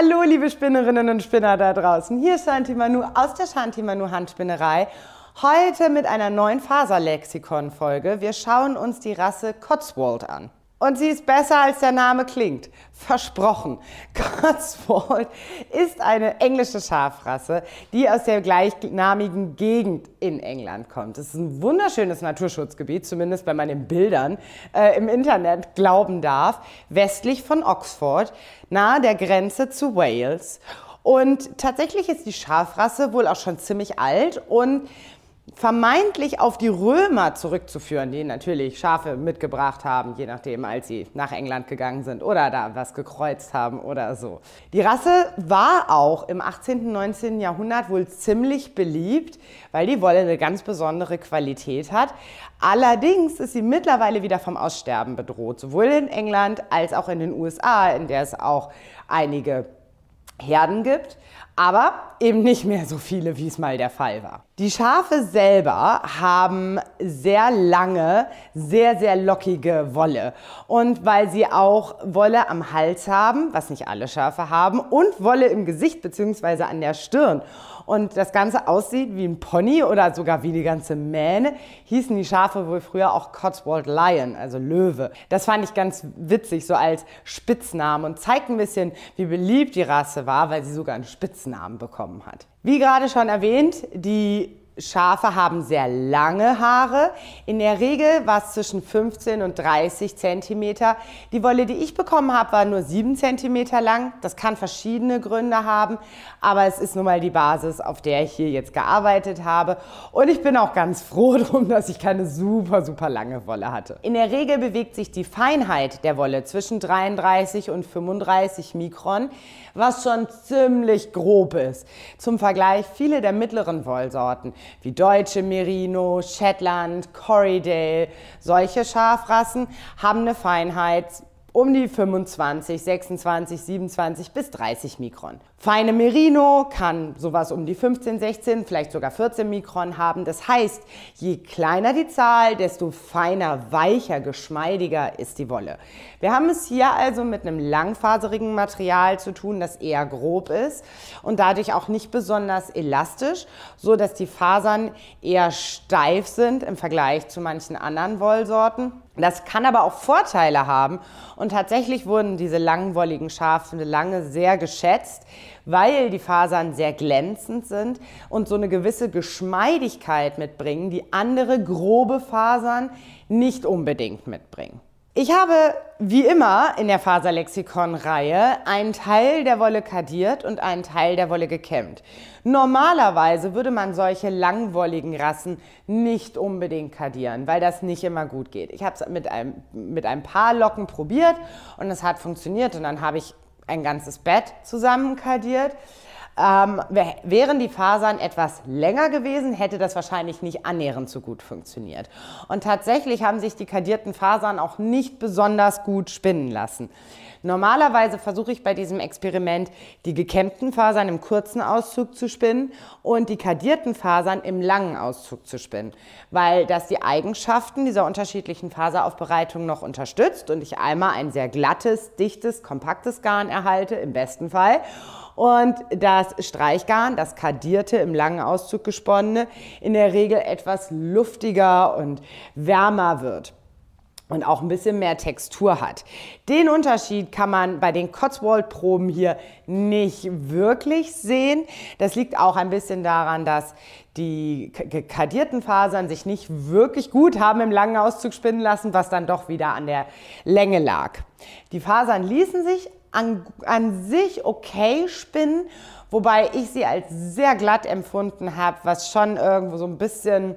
Hallo, liebe Spinnerinnen und Spinner da draußen. Hier ist Shanti Manu aus der Shanti Manu Handspinnerei. Heute mit einer neuen Faserlexikon-Folge. Wir schauen uns die Rasse Cotswold an. Und sie ist besser, als der Name klingt. Versprochen. Cotswold ist eine englische Schafrasse, die aus der gleichnamigen Gegend in England kommt. Es ist ein wunderschönes Naturschutzgebiet, zumindest wenn man den Bildern äh, im Internet glauben darf, westlich von Oxford, nahe der Grenze zu Wales. Und tatsächlich ist die Schafrasse wohl auch schon ziemlich alt und vermeintlich auf die Römer zurückzuführen, die natürlich Schafe mitgebracht haben, je nachdem, als sie nach England gegangen sind oder da was gekreuzt haben oder so. Die Rasse war auch im 18. und 19. Jahrhundert wohl ziemlich beliebt, weil die Wolle eine ganz besondere Qualität hat. Allerdings ist sie mittlerweile wieder vom Aussterben bedroht, sowohl in England als auch in den USA, in der es auch einige Herden gibt aber eben nicht mehr so viele, wie es mal der Fall war. Die Schafe selber haben sehr lange, sehr, sehr lockige Wolle. Und weil sie auch Wolle am Hals haben, was nicht alle Schafe haben, und Wolle im Gesicht bzw. an der Stirn und das Ganze aussieht wie ein Pony oder sogar wie die ganze Mähne, hießen die Schafe wohl früher auch Cotswold Lion, also Löwe. Das fand ich ganz witzig, so als Spitznamen und zeigt ein bisschen, wie beliebt die Rasse war, weil sie sogar einen Spitznamen Spitznamen bekommen hat. Wie gerade schon erwähnt, die Schafe haben sehr lange Haare. In der Regel war es zwischen 15 und 30 Zentimeter. Die Wolle, die ich bekommen habe, war nur 7 Zentimeter lang. Das kann verschiedene Gründe haben, aber es ist nun mal die Basis, auf der ich hier jetzt gearbeitet habe. Und ich bin auch ganz froh drum, dass ich keine super, super lange Wolle hatte. In der Regel bewegt sich die Feinheit der Wolle zwischen 33 und 35 Mikron, was schon ziemlich grob ist. Zum Vergleich, viele der mittleren Wollsorten wie Deutsche Merino, Shetland, Corriedale. Solche Schafrassen haben eine Feinheit um die 25, 26, 27 bis 30 Mikron. Feine Merino kann sowas um die 15, 16, vielleicht sogar 14 Mikron haben. Das heißt, je kleiner die Zahl, desto feiner, weicher, geschmeidiger ist die Wolle. Wir haben es hier also mit einem langfaserigen Material zu tun, das eher grob ist und dadurch auch nicht besonders elastisch, so dass die Fasern eher steif sind im Vergleich zu manchen anderen Wollsorten das kann aber auch Vorteile haben. Und tatsächlich wurden diese langwolligen Schafe lange sehr geschätzt, weil die Fasern sehr glänzend sind und so eine gewisse Geschmeidigkeit mitbringen, die andere grobe Fasern nicht unbedingt mitbringen. Ich habe wie immer in der Faserlexikon-Reihe einen Teil der Wolle kadiert und einen Teil der Wolle gekämmt. Normalerweise würde man solche langwolligen Rassen nicht unbedingt kadieren, weil das nicht immer gut geht. Ich habe es mit mit ein paar Locken probiert und es hat funktioniert und dann habe ich ein ganzes Bett zusammen zusammenkadiert. Ähm, wären die Fasern etwas länger gewesen, hätte das wahrscheinlich nicht annähernd so gut funktioniert. Und tatsächlich haben sich die kadierten Fasern auch nicht besonders gut spinnen lassen. Normalerweise versuche ich bei diesem Experiment, die gekämmten Fasern im kurzen Auszug zu spinnen und die kadierten Fasern im langen Auszug zu spinnen, weil das die Eigenschaften dieser unterschiedlichen Faseraufbereitung noch unterstützt und ich einmal ein sehr glattes, dichtes, kompaktes Garn erhalte, im besten Fall, und das Streichgarn, das kadierte, im langen Auszug gesponnene, in der Regel etwas luftiger und wärmer wird und auch ein bisschen mehr Textur hat. Den Unterschied kann man bei den Cotswold-Proben hier nicht wirklich sehen. Das liegt auch ein bisschen daran, dass die kadierten Fasern sich nicht wirklich gut haben im langen Auszug spinnen lassen, was dann doch wieder an der Länge lag. Die Fasern ließen sich an, an sich okay Spinnen, wobei ich sie als sehr glatt empfunden habe, was schon irgendwo so ein bisschen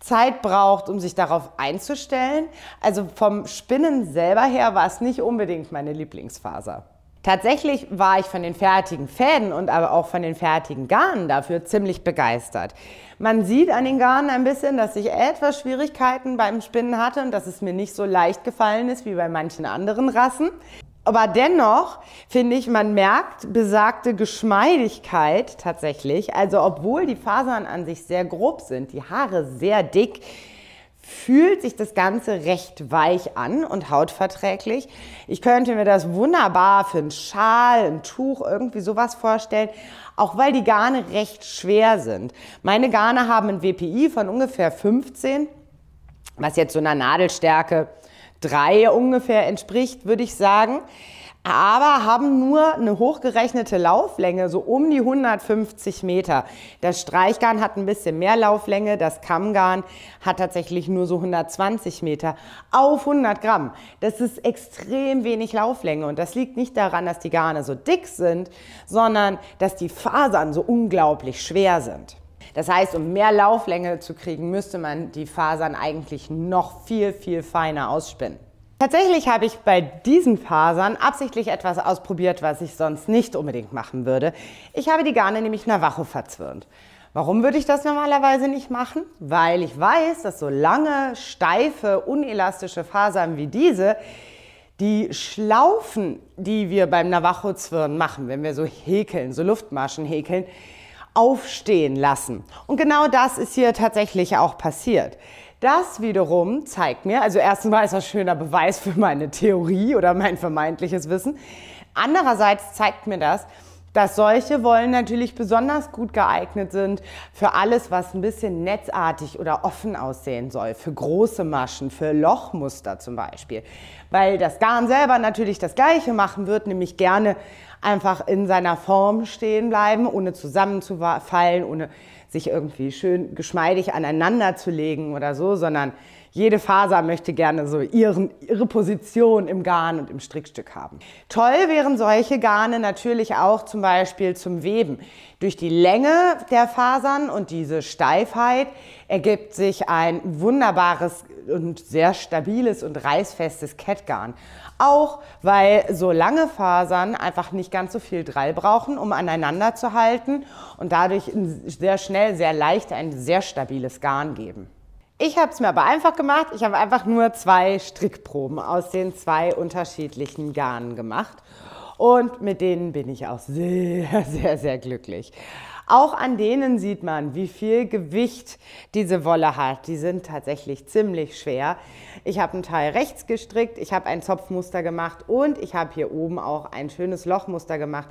Zeit braucht, um sich darauf einzustellen. Also vom Spinnen selber her war es nicht unbedingt meine Lieblingsfaser. Tatsächlich war ich von den fertigen Fäden und aber auch von den fertigen Garnen dafür ziemlich begeistert. Man sieht an den Garnen ein bisschen, dass ich etwas Schwierigkeiten beim Spinnen hatte und dass es mir nicht so leicht gefallen ist wie bei manchen anderen Rassen. Aber dennoch finde ich, man merkt besagte Geschmeidigkeit tatsächlich. Also obwohl die Fasern an sich sehr grob sind, die Haare sehr dick, fühlt sich das Ganze recht weich an und hautverträglich. Ich könnte mir das wunderbar für einen Schal, ein Tuch, irgendwie sowas vorstellen, auch weil die Garne recht schwer sind. Meine Garne haben ein WPI von ungefähr 15, was jetzt so einer Nadelstärke 3 ungefähr entspricht, würde ich sagen. Aber haben nur eine hochgerechnete Lauflänge, so um die 150 Meter. Das Streichgarn hat ein bisschen mehr Lauflänge, das Kammgarn hat tatsächlich nur so 120 Meter auf 100 Gramm. Das ist extrem wenig Lauflänge und das liegt nicht daran, dass die Garne so dick sind, sondern dass die Fasern so unglaublich schwer sind. Das heißt, um mehr Lauflänge zu kriegen, müsste man die Fasern eigentlich noch viel, viel feiner ausspinnen. Tatsächlich habe ich bei diesen Fasern absichtlich etwas ausprobiert, was ich sonst nicht unbedingt machen würde. Ich habe die Garne nämlich Navajo verzwirnt. Warum würde ich das normalerweise nicht machen? Weil ich weiß, dass so lange, steife, unelastische Fasern wie diese die Schlaufen, die wir beim Navajo-Zwirn machen, wenn wir so häkeln, so Luftmaschen häkeln, aufstehen lassen. Und genau das ist hier tatsächlich auch passiert. Das wiederum zeigt mir, also erstens mal ist das ein schöner Beweis für meine Theorie oder mein vermeintliches Wissen. Andererseits zeigt mir das, dass solche Wollen natürlich besonders gut geeignet sind für alles, was ein bisschen netzartig oder offen aussehen soll, für große Maschen, für Lochmuster zum Beispiel. Weil das Garn selber natürlich das Gleiche machen wird, nämlich gerne einfach in seiner Form stehen bleiben, ohne zusammenzufallen, ohne sich irgendwie schön geschmeidig aneinander zu legen oder so, sondern jede Faser möchte gerne so ihren, ihre Position im Garn und im Strickstück haben. Toll wären solche Garne natürlich auch zum Beispiel zum Weben. Durch die Länge der Fasern und diese Steifheit ergibt sich ein wunderbares und sehr stabiles und reißfestes Kettgarn. Auch weil so lange Fasern einfach nicht ganz so viel Drall brauchen, um aneinander zu halten und dadurch sehr schnell, sehr leicht ein sehr stabiles Garn geben. Ich habe es mir aber einfach gemacht. Ich habe einfach nur zwei Strickproben aus den zwei unterschiedlichen Garnen gemacht. Und mit denen bin ich auch sehr, sehr, sehr glücklich. Auch an denen sieht man, wie viel Gewicht diese Wolle hat. Die sind tatsächlich ziemlich schwer. Ich habe einen Teil rechts gestrickt, ich habe ein Zopfmuster gemacht und ich habe hier oben auch ein schönes Lochmuster gemacht.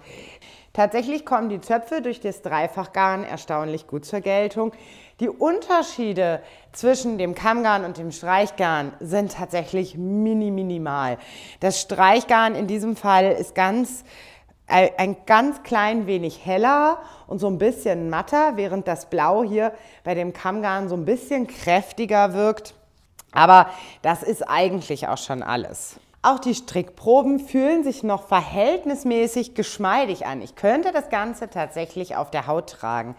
Tatsächlich kommen die Zöpfe durch das Dreifachgarn erstaunlich gut zur Geltung. Die Unterschiede zwischen dem Kammgarn und dem Streichgarn sind tatsächlich mini minimal. Das Streichgarn in diesem Fall ist ganz äh, ein ganz klein wenig heller und so ein bisschen matter, während das Blau hier bei dem Kammgarn so ein bisschen kräftiger wirkt. Aber das ist eigentlich auch schon alles. Auch die Strickproben fühlen sich noch verhältnismäßig geschmeidig an. Ich könnte das Ganze tatsächlich auf der Haut tragen.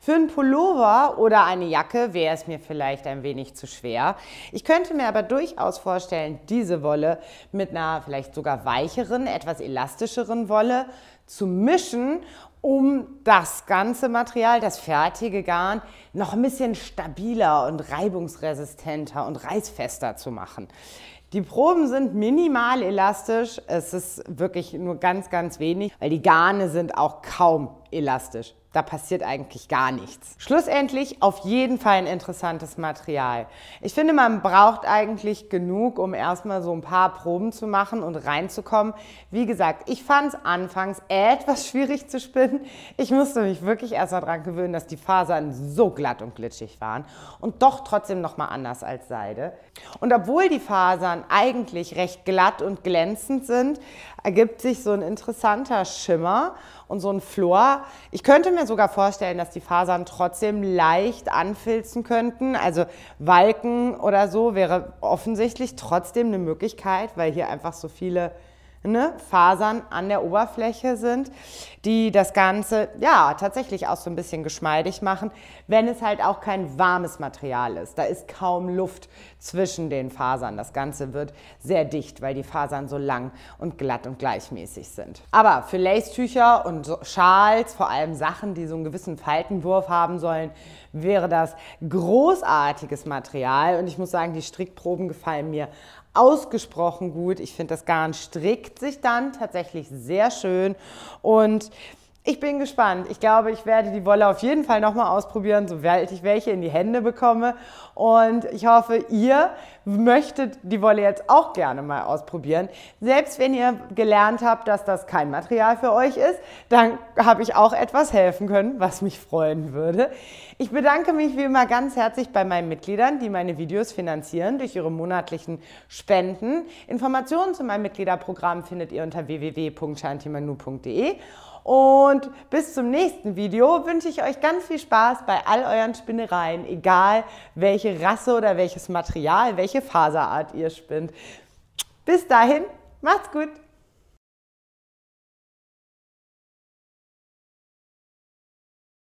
Für einen Pullover oder eine Jacke wäre es mir vielleicht ein wenig zu schwer. Ich könnte mir aber durchaus vorstellen, diese Wolle mit einer vielleicht sogar weicheren, etwas elastischeren Wolle zu mischen, um das ganze Material, das fertige Garn, noch ein bisschen stabiler und reibungsresistenter und reißfester zu machen. Die Proben sind minimal elastisch. Es ist wirklich nur ganz, ganz wenig, weil die Garne sind auch kaum elastisch. Da passiert eigentlich gar nichts. Schlussendlich auf jeden Fall ein interessantes Material. Ich finde, man braucht eigentlich genug, um erstmal so ein paar Proben zu machen und reinzukommen. Wie gesagt, ich fand es anfangs etwas schwierig zu spinnen. Ich musste mich wirklich erstmal dran gewöhnen, dass die Fasern so glatt und glitschig waren und doch trotzdem nochmal anders als Seide. Und obwohl die Fasern eigentlich recht glatt und glänzend sind, ergibt sich so ein interessanter Schimmer und so ein Flor. Ich könnte mir sogar vorstellen, dass die Fasern trotzdem leicht anfilzen könnten. Also Walken oder so wäre offensichtlich trotzdem eine Möglichkeit, weil hier einfach so viele ne, Fasern an der Oberfläche sind, die das Ganze ja tatsächlich auch so ein bisschen geschmeidig machen, wenn es halt auch kein warmes Material ist. Da ist kaum Luft zwischen den Fasern. Das Ganze wird sehr dicht, weil die Fasern so lang und glatt und gleichmäßig sind. Aber für Lacetücher und Schals, vor allem Sachen, die so einen gewissen Faltenwurf haben sollen, wäre das großartiges Material. Und ich muss sagen, die Strickproben gefallen mir ausgesprochen gut. Ich finde, das Garn strickt sich dann tatsächlich sehr schön und ich bin gespannt. Ich glaube, ich werde die Wolle auf jeden Fall nochmal ausprobieren, sobald ich welche in die Hände bekomme. Und ich hoffe, ihr möchtet die Wolle jetzt auch gerne mal ausprobieren. Selbst wenn ihr gelernt habt, dass das kein Material für euch ist, dann habe ich auch etwas helfen können, was mich freuen würde. Ich bedanke mich wie immer ganz herzlich bei meinen Mitgliedern, die meine Videos finanzieren durch ihre monatlichen Spenden. Informationen zu meinem Mitgliederprogramm findet ihr unter www.shantimanu.de. Und bis zum nächsten Video wünsche ich euch ganz viel Spaß bei all euren Spinnereien, egal welche Rasse oder welches Material, welche welche Faserart ihr spinnt. Bis dahin, macht's gut!